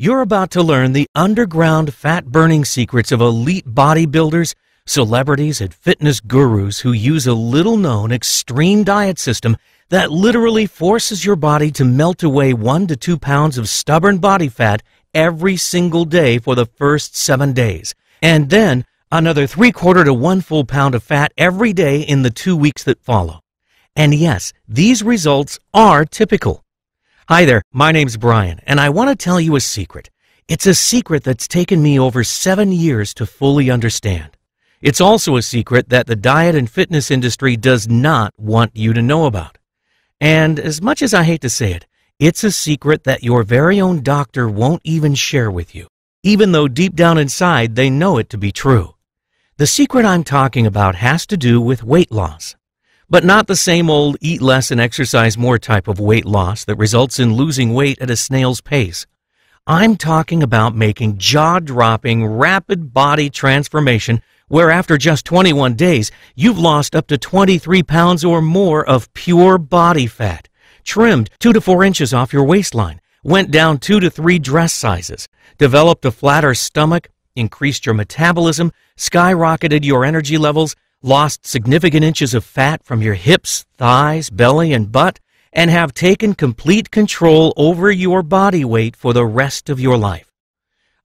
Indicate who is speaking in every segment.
Speaker 1: You're about to learn the underground fat burning secrets of elite bodybuilders, celebrities, and fitness gurus who use a little known extreme diet system that literally forces your body to melt away one to two pounds of stubborn body fat every single day for the first seven days, and then another three quarter to one full pound of fat every day in the two weeks that follow. And yes, these results are typical. Hi there, my name's Brian, and I want to tell you a secret. It's a secret that's taken me over seven years to fully understand. It's also a secret that the diet and fitness industry does not want you to know about. And as much as I hate to say it, it's a secret that your very own doctor won't even share with you, even though deep down inside they know it to be true. The secret I'm talking about has to do with weight loss but not the same old eat less and exercise more type of weight loss that results in losing weight at a snail's pace. I'm talking about making jaw dropping, rapid body transformation where after just 21 days, you've lost up to 23 pounds or more of pure body fat, trimmed 2 to 4 inches off your waistline, went down 2 to 3 dress sizes, developed a flatter stomach, increased your metabolism, skyrocketed your energy levels, lost significant inches of fat from your hips, thighs, belly, and butt, and have taken complete control over your body weight for the rest of your life.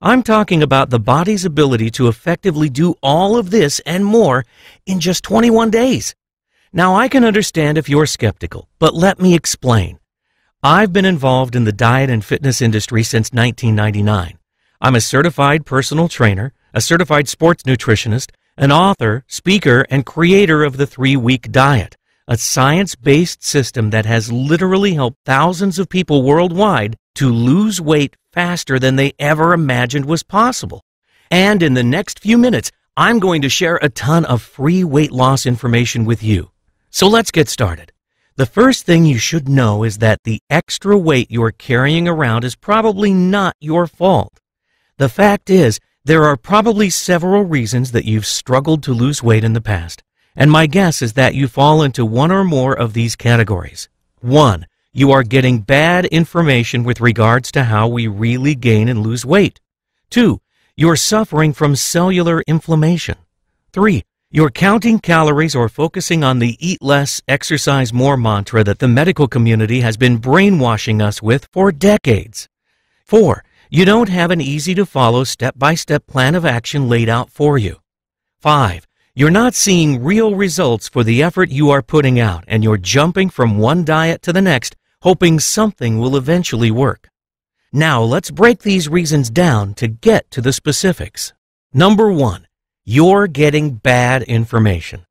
Speaker 1: I'm talking about the body's ability to effectively do all of this and more in just 21 days. Now, I can understand if you're skeptical, but let me explain. I've been involved in the diet and fitness industry since 1999. I'm a certified personal trainer, a certified sports nutritionist, an author, speaker, and creator of the Three Week Diet, a science based system that has literally helped thousands of people worldwide to lose weight faster than they ever imagined was possible. And in the next few minutes, I'm going to share a ton of free weight loss information with you. So let's get started. The first thing you should know is that the extra weight you're carrying around is probably not your fault. The fact is, there are probably several reasons that you've struggled to lose weight in the past, and my guess is that you fall into one or more of these categories. 1. You are getting bad information with regards to how we really gain and lose weight. 2. You're suffering from cellular inflammation. 3. You're counting calories or focusing on the eat less, exercise more mantra that the medical community has been brainwashing us with for decades. 4 you don't have an easy to follow step by step plan of action laid out for you. 5. You're not seeing real results for the effort you are putting out, and you're jumping from one diet to the next, hoping something will eventually work. Now, let's break these reasons down to get to the specifics. Number 1. You're getting bad information.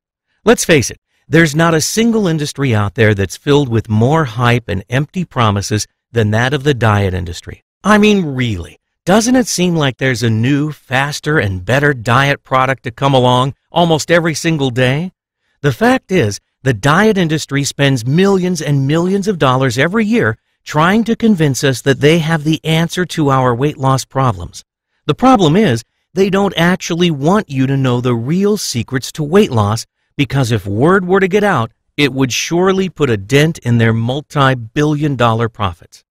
Speaker 1: Let's face it, there's not a single industry out there that's filled with more hype and empty promises than that of the diet industry. I mean, really, doesn't it seem like there's a new, faster, and better diet product to come along almost every single day? The fact is, the diet industry spends millions and millions of dollars every year trying to convince us that they have the answer to our weight loss problems. The problem is, they don't actually want you to know the real secrets to weight loss because if word were to get out, it would surely put a dent in their multi billion dollar profits.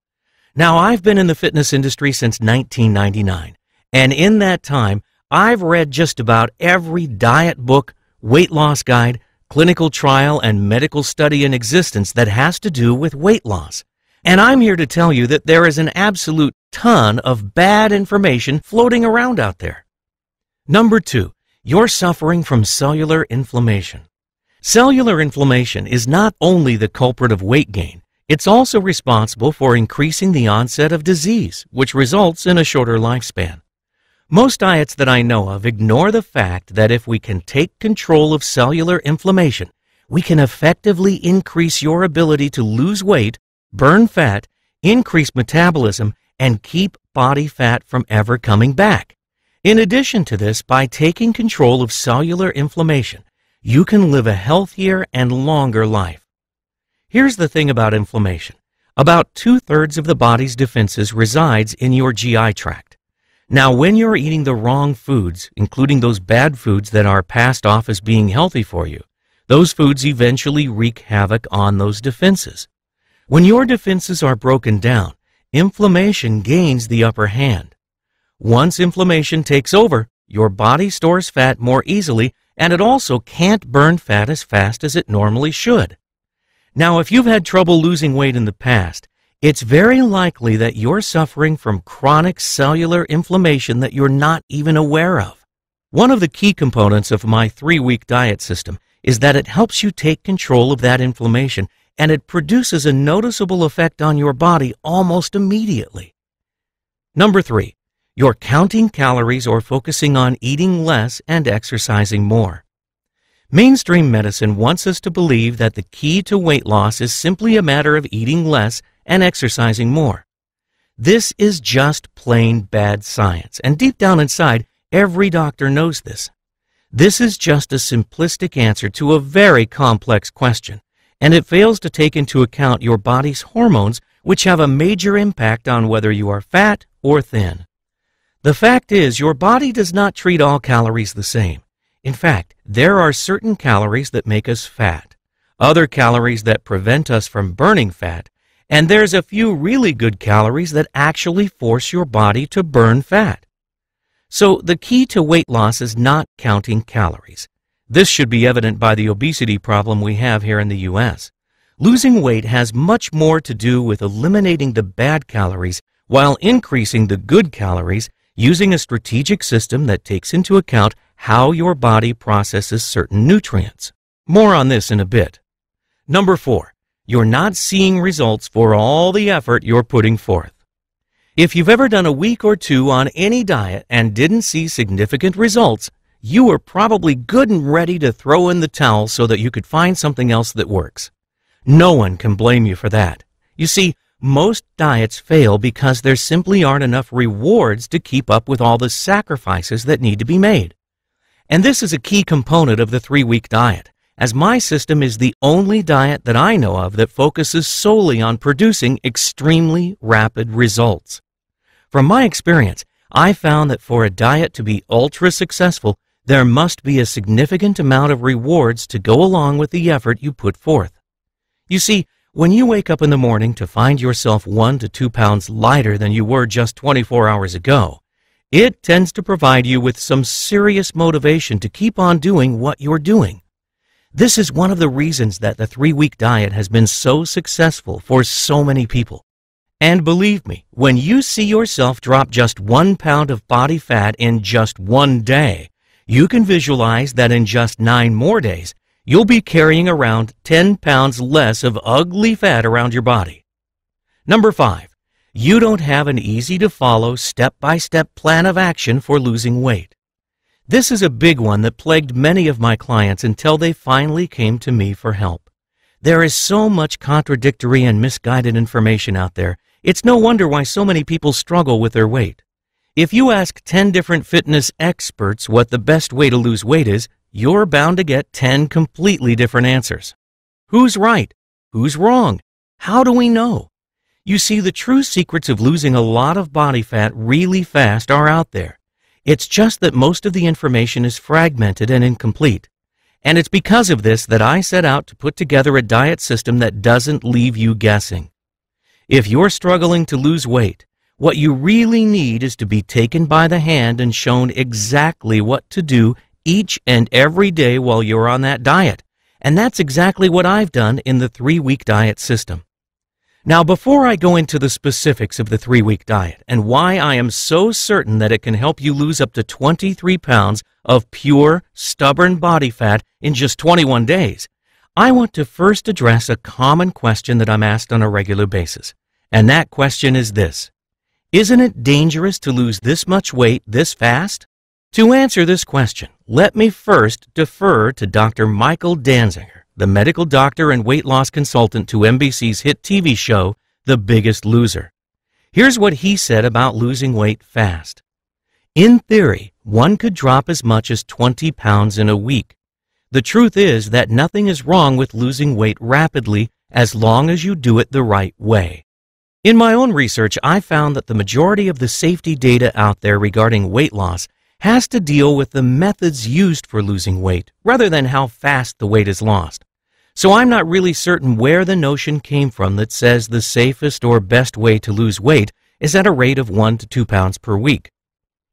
Speaker 1: Now, I've been in the fitness industry since 1999, and in that time, I've read just about every diet book, weight loss guide, clinical trial, and medical study in existence that has to do with weight loss. And I'm here to tell you that there is an absolute ton of bad information floating around out there. Number two, you're suffering from cellular inflammation. Cellular inflammation is not only the culprit of weight gain, it's also responsible for increasing the onset of disease, which results in a shorter lifespan. Most diets that I know of ignore the fact that if we can take control of cellular inflammation, we can effectively increase your ability to lose weight, burn fat, increase metabolism, and keep body fat from ever coming back. In addition to this, by taking control of cellular inflammation, you can live a healthier and longer life. Here's the thing about inflammation. About two-thirds of the body's defenses resides in your GI tract. Now, when you're eating the wrong foods, including those bad foods that are passed off as being healthy for you, those foods eventually wreak havoc on those defenses. When your defenses are broken down, inflammation gains the upper hand. Once inflammation takes over, your body stores fat more easily and it also can't burn fat as fast as it normally should. Now, if you've had trouble losing weight in the past, it's very likely that you're suffering from chronic cellular inflammation that you're not even aware of. One of the key components of my three week diet system is that it helps you take control of that inflammation and it produces a noticeable effect on your body almost immediately. Number three, you're counting calories or focusing on eating less and exercising more. Mainstream medicine wants us to believe that the key to weight loss is simply a matter of eating less and exercising more. This is just plain bad science, and deep down inside, every doctor knows this. This is just a simplistic answer to a very complex question, and it fails to take into account your body's hormones, which have a major impact on whether you are fat or thin. The fact is, your body does not treat all calories the same. In fact, there are certain calories that make us fat, other calories that prevent us from burning fat, and there's a few really good calories that actually force your body to burn fat. So the key to weight loss is not counting calories. This should be evident by the obesity problem we have here in the U.S. Losing weight has much more to do with eliminating the bad calories while increasing the good calories using a strategic system that takes into account how your body processes certain nutrients. More on this in a bit. Number four, you're not seeing results for all the effort you're putting forth. If you've ever done a week or two on any diet and didn't see significant results, you were probably good and ready to throw in the towel so that you could find something else that works. No one can blame you for that. You see, most diets fail because there simply aren't enough rewards to keep up with all the sacrifices that need to be made. And this is a key component of the three-week diet, as my system is the only diet that I know of that focuses solely on producing extremely rapid results. From my experience, I found that for a diet to be ultra successful, there must be a significant amount of rewards to go along with the effort you put forth. You see, when you wake up in the morning to find yourself one to two pounds lighter than you were just 24 hours ago, it tends to provide you with some serious motivation to keep on doing what you're doing. This is one of the reasons that the three-week diet has been so successful for so many people. And believe me, when you see yourself drop just one pound of body fat in just one day, you can visualize that in just nine more days, you'll be carrying around 10 pounds less of ugly fat around your body. Number five, you don't have an easy to follow step by step plan of action for losing weight. This is a big one that plagued many of my clients until they finally came to me for help. There is so much contradictory and misguided information out there, it's no wonder why so many people struggle with their weight. If you ask 10 different fitness experts what the best way to lose weight is, you're bound to get 10 completely different answers. Who's right? Who's wrong? How do we know? You see, the true secrets of losing a lot of body fat really fast are out there. It's just that most of the information is fragmented and incomplete. And it's because of this that I set out to put together a diet system that doesn't leave you guessing. If you're struggling to lose weight, what you really need is to be taken by the hand and shown exactly what to do each and every day while you're on that diet. And that's exactly what I've done in the three-week diet system. Now, before I go into the specifics of the three week diet and why I am so certain that it can help you lose up to 23 pounds of pure, stubborn body fat in just 21 days, I want to first address a common question that I'm asked on a regular basis. And that question is this Isn't it dangerous to lose this much weight this fast? To answer this question, let me first defer to Dr. Michael Danziger the medical doctor and weight loss consultant to NBC's hit TV show, The Biggest Loser. Here's what he said about losing weight fast. In theory, one could drop as much as 20 pounds in a week. The truth is that nothing is wrong with losing weight rapidly as long as you do it the right way. In my own research, I found that the majority of the safety data out there regarding weight loss has to deal with the methods used for losing weight rather than how fast the weight is lost. So I'm not really certain where the notion came from that says the safest or best way to lose weight is at a rate of 1 to 2 pounds per week.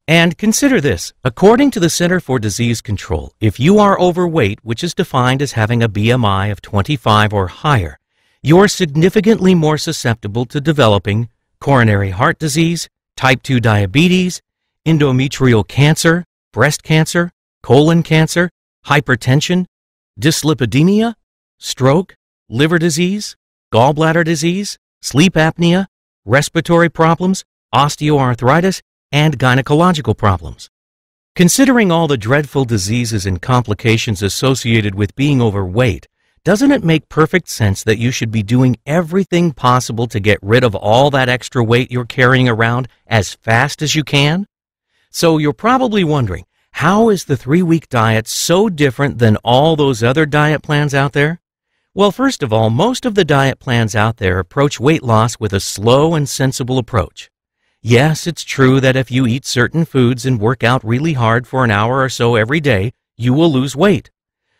Speaker 1: And consider this. According to the Center for Disease Control, if you are overweight, which is defined as having a BMI of 25 or higher, you're significantly more susceptible to developing coronary heart disease, type 2 diabetes, endometrial cancer, breast cancer, colon cancer, hypertension, dyslipidemia, stroke, liver disease, gallbladder disease, sleep apnea, respiratory problems, osteoarthritis, and gynecological problems. Considering all the dreadful diseases and complications associated with being overweight, doesn't it make perfect sense that you should be doing everything possible to get rid of all that extra weight you're carrying around as fast as you can? So you're probably wondering, how is the three week diet so different than all those other diet plans out there? Well, first of all, most of the diet plans out there approach weight loss with a slow and sensible approach. Yes, it's true that if you eat certain foods and work out really hard for an hour or so every day, you will lose weight.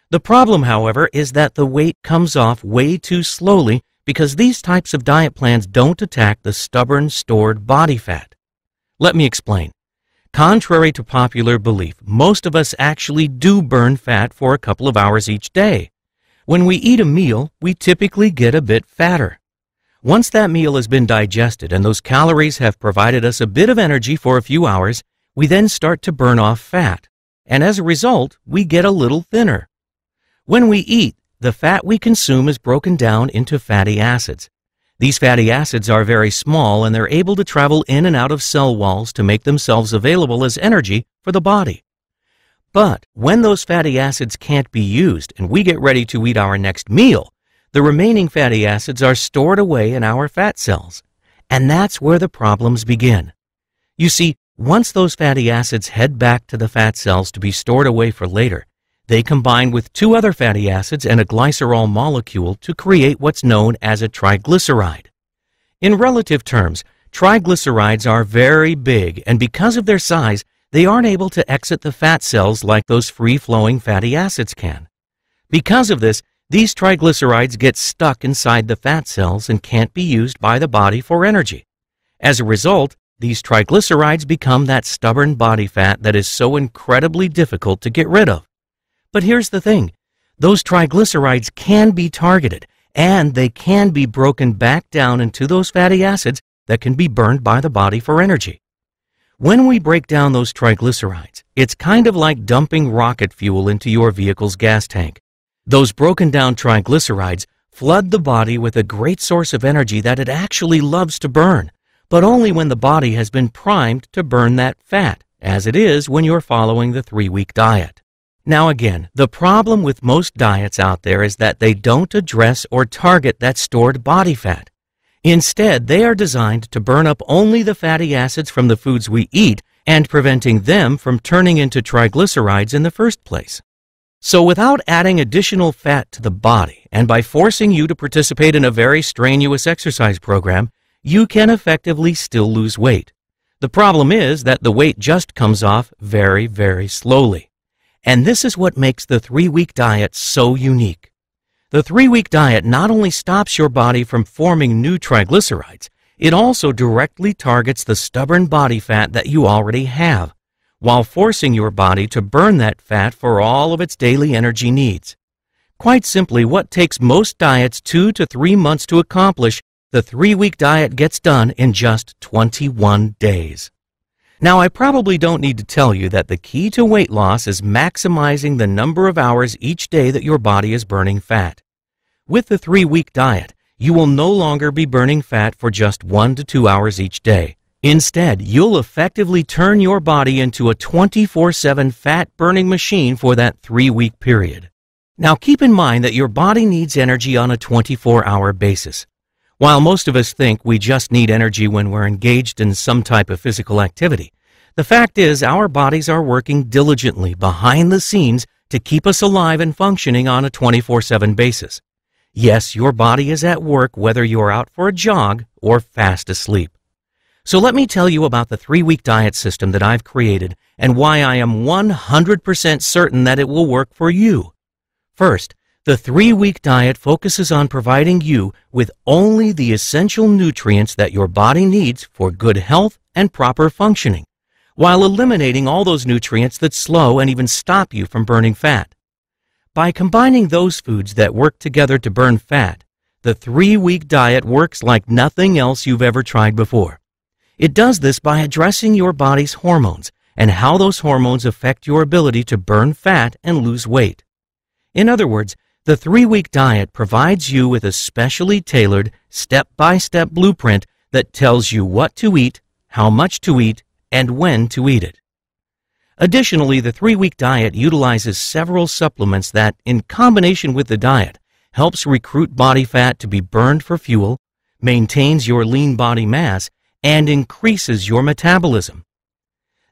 Speaker 1: The problem, however, is that the weight comes off way too slowly because these types of diet plans don't attack the stubborn stored body fat. Let me explain. Contrary to popular belief, most of us actually do burn fat for a couple of hours each day. When we eat a meal, we typically get a bit fatter. Once that meal has been digested and those calories have provided us a bit of energy for a few hours, we then start to burn off fat. And as a result, we get a little thinner. When we eat, the fat we consume is broken down into fatty acids, these fatty acids are very small and they're able to travel in and out of cell walls to make themselves available as energy for the body. But when those fatty acids can't be used and we get ready to eat our next meal, the remaining fatty acids are stored away in our fat cells. And that's where the problems begin. You see, once those fatty acids head back to the fat cells to be stored away for later, they combine with two other fatty acids and a glycerol molecule to create what's known as a triglyceride. In relative terms, triglycerides are very big, and because of their size, they aren't able to exit the fat cells like those free-flowing fatty acids can. Because of this, these triglycerides get stuck inside the fat cells and can't be used by the body for energy. As a result, these triglycerides become that stubborn body fat that is so incredibly difficult to get rid of. But here's the thing those triglycerides can be targeted and they can be broken back down into those fatty acids that can be burned by the body for energy. When we break down those triglycerides, it's kind of like dumping rocket fuel into your vehicle's gas tank. Those broken down triglycerides flood the body with a great source of energy that it actually loves to burn, but only when the body has been primed to burn that fat, as it is when you're following the three-week diet. Now, again, the problem with most diets out there is that they don't address or target that stored body fat. Instead, they are designed to burn up only the fatty acids from the foods we eat and preventing them from turning into triglycerides in the first place. So, without adding additional fat to the body and by forcing you to participate in a very strenuous exercise program, you can effectively still lose weight. The problem is that the weight just comes off very, very slowly. And this is what makes the three week diet so unique. The three week diet not only stops your body from forming new triglycerides, it also directly targets the stubborn body fat that you already have, while forcing your body to burn that fat for all of its daily energy needs. Quite simply, what takes most diets two to three months to accomplish, the three week diet gets done in just 21 days. Now, I probably don't need to tell you that the key to weight loss is maximizing the number of hours each day that your body is burning fat. With the three week diet, you will no longer be burning fat for just one to two hours each day. Instead, you'll effectively turn your body into a 24 7 fat burning machine for that three week period. Now, keep in mind that your body needs energy on a 24 hour basis. While most of us think we just need energy when we're engaged in some type of physical activity, the fact is our bodies are working diligently behind the scenes to keep us alive and functioning on a 24-7 basis. Yes, your body is at work whether you're out for a jog or fast asleep. So let me tell you about the three-week diet system that I've created and why I am 100% certain that it will work for you. First, the three week diet focuses on providing you with only the essential nutrients that your body needs for good health and proper functioning, while eliminating all those nutrients that slow and even stop you from burning fat. By combining those foods that work together to burn fat, the three week diet works like nothing else you've ever tried before. It does this by addressing your body's hormones and how those hormones affect your ability to burn fat and lose weight. In other words, the three week diet provides you with a specially tailored step by step blueprint that tells you what to eat, how much to eat, and when to eat it. Additionally, the three week diet utilizes several supplements that, in combination with the diet, helps recruit body fat to be burned for fuel, maintains your lean body mass, and increases your metabolism.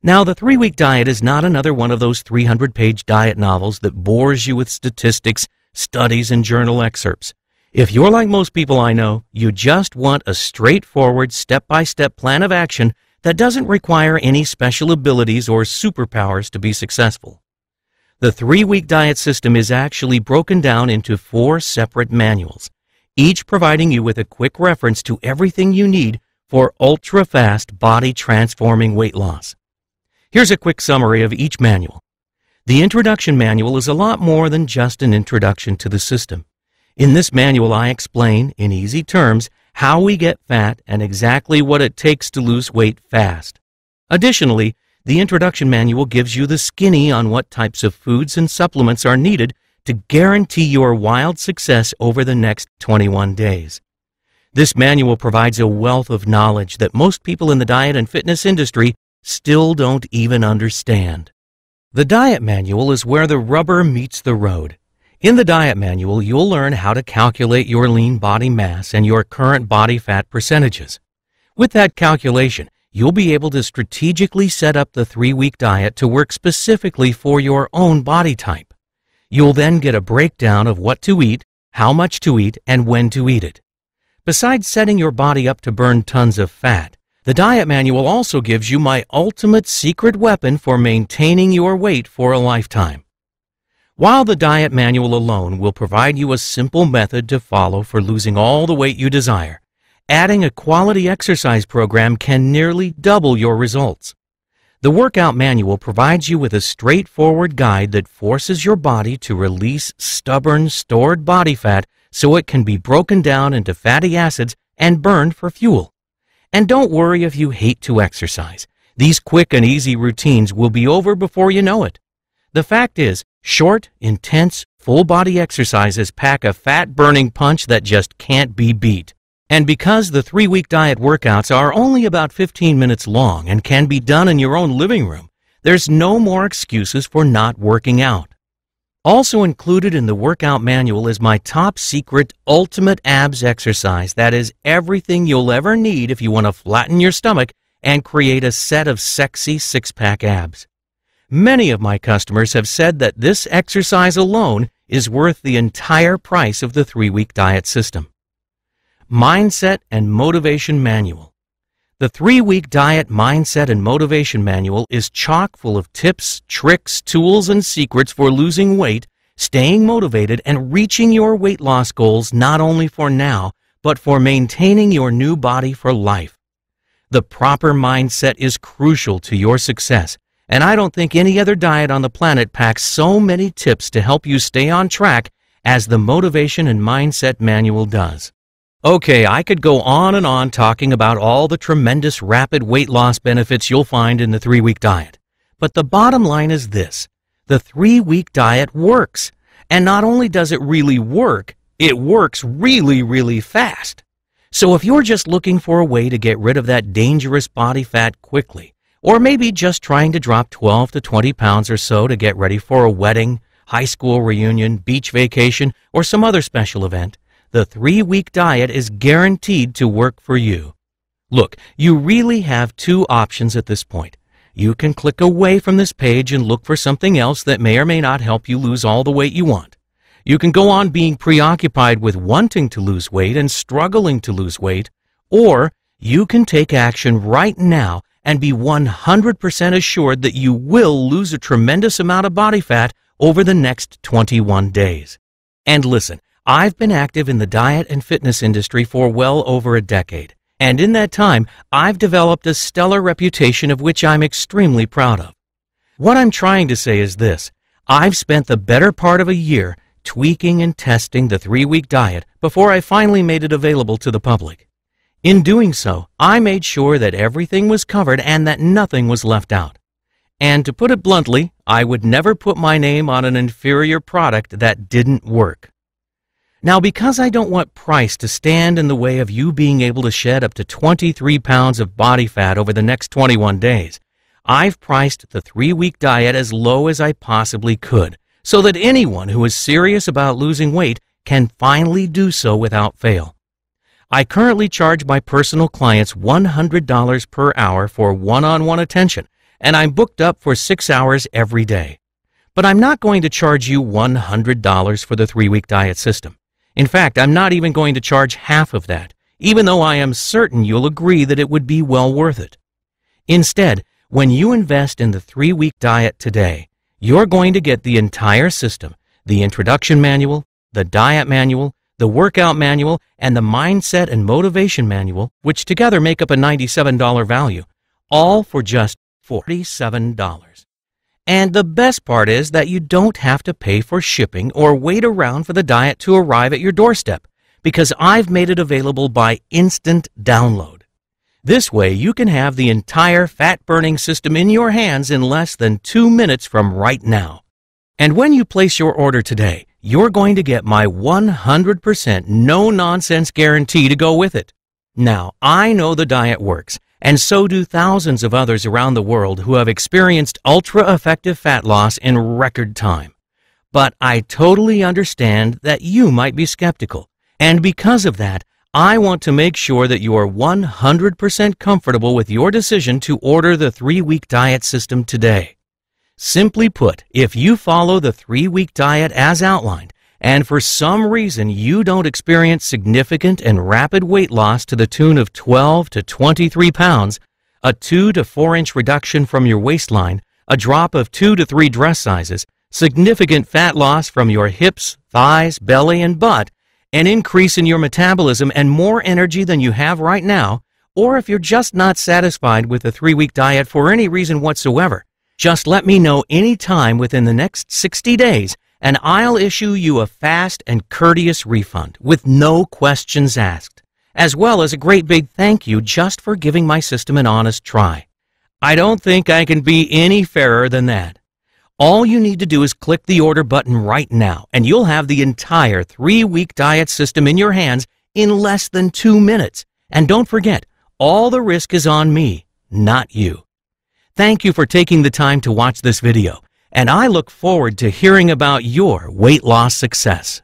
Speaker 1: Now, the three week diet is not another one of those 300 page diet novels that bores you with statistics studies, and journal excerpts. If you're like most people I know, you just want a straightforward, step by step plan of action that doesn't require any special abilities or superpowers to be successful. The three week diet system is actually broken down into four separate manuals, each providing you with a quick reference to everything you need for ultra fast body transforming weight loss. Here's a quick summary of each manual. The introduction manual is a lot more than just an introduction to the system. In this manual, I explain, in easy terms, how we get fat and exactly what it takes to lose weight fast. Additionally, the introduction manual gives you the skinny on what types of foods and supplements are needed to guarantee your wild success over the next 21 days. This manual provides a wealth of knowledge that most people in the diet and fitness industry still don't even understand. The diet manual is where the rubber meets the road. In the diet manual, you'll learn how to calculate your lean body mass and your current body fat percentages. With that calculation, you'll be able to strategically set up the three-week diet to work specifically for your own body type. You'll then get a breakdown of what to eat, how much to eat, and when to eat it. Besides setting your body up to burn tons of fat, the diet manual also gives you my ultimate secret weapon for maintaining your weight for a lifetime. While the diet manual alone will provide you a simple method to follow for losing all the weight you desire, adding a quality exercise program can nearly double your results. The workout manual provides you with a straightforward guide that forces your body to release stubborn stored body fat so it can be broken down into fatty acids and burned for fuel. And don't worry if you hate to exercise. These quick and easy routines will be over before you know it. The fact is, short, intense, full body exercises pack a fat burning punch that just can't be beat. And because the three week diet workouts are only about 15 minutes long and can be done in your own living room, there's no more excuses for not working out. Also included in the workout manual is my top secret ultimate abs exercise. That is everything you'll ever need if you want to flatten your stomach and create a set of sexy six-pack abs. Many of my customers have said that this exercise alone is worth the entire price of the three-week diet system. Mindset and Motivation Manual the three week diet, mindset, and motivation manual is chock full of tips, tricks, tools, and secrets for losing weight, staying motivated, and reaching your weight loss goals not only for now, but for maintaining your new body for life. The proper mindset is crucial to your success, and I don't think any other diet on the planet packs so many tips to help you stay on track as the Motivation and Mindset Manual does. Okay, I could go on and on talking about all the tremendous rapid weight loss benefits you'll find in the three week diet. But the bottom line is this the three week diet works. And not only does it really work, it works really, really fast. So if you're just looking for a way to get rid of that dangerous body fat quickly, or maybe just trying to drop 12 to 20 pounds or so to get ready for a wedding, high school reunion, beach vacation, or some other special event, the three week diet is guaranteed to work for you. Look, you really have two options at this point. You can click away from this page and look for something else that may or may not help you lose all the weight you want. You can go on being preoccupied with wanting to lose weight and struggling to lose weight, or you can take action right now and be 100% assured that you will lose a tremendous amount of body fat over the next 21 days. And listen, I've been active in the diet and fitness industry for well over a decade, and in that time, I've developed a stellar reputation of which I'm extremely proud of. What I'm trying to say is this I've spent the better part of a year tweaking and testing the three week diet before I finally made it available to the public. In doing so, I made sure that everything was covered and that nothing was left out. And to put it bluntly, I would never put my name on an inferior product that didn't work. Now, because I don't want price to stand in the way of you being able to shed up to 23 pounds of body fat over the next 21 days, I've priced the three week diet as low as I possibly could so that anyone who is serious about losing weight can finally do so without fail. I currently charge my personal clients $100 per hour for one on one attention, and I'm booked up for six hours every day. But I'm not going to charge you $100 for the three week diet system. In fact, I'm not even going to charge half of that, even though I am certain you'll agree that it would be well worth it. Instead, when you invest in the three-week diet today, you're going to get the entire system, the introduction manual, the diet manual, the workout manual, and the mindset and motivation manual, which together make up a $97 value, all for just $47. And the best part is that you don't have to pay for shipping or wait around for the diet to arrive at your doorstep because I've made it available by instant download. This way, you can have the entire fat burning system in your hands in less than two minutes from right now. And when you place your order today, you're going to get my 100% no nonsense guarantee to go with it. Now, I know the diet works and so do thousands of others around the world who have experienced ultra effective fat loss in record time. But I totally understand that you might be skeptical, and because of that, I want to make sure that you are 100% comfortable with your decision to order the three week diet system today. Simply put, if you follow the three week diet as outlined, and for some reason you don't experience significant and rapid weight loss to the tune of 12 to 23 pounds, a 2 to 4 inch reduction from your waistline, a drop of 2 to 3 dress sizes, significant fat loss from your hips, thighs, belly, and butt, an increase in your metabolism and more energy than you have right now, or if you're just not satisfied with a three-week diet for any reason whatsoever, just let me know any time within the next 60 days and I'll issue you a fast and courteous refund with no questions asked, as well as a great big thank you just for giving my system an honest try. I don't think I can be any fairer than that. All you need to do is click the order button right now, and you'll have the entire three-week diet system in your hands in less than two minutes. And don't forget, all the risk is on me, not you. Thank you for taking the time to watch this video and I look forward to hearing about your weight loss success.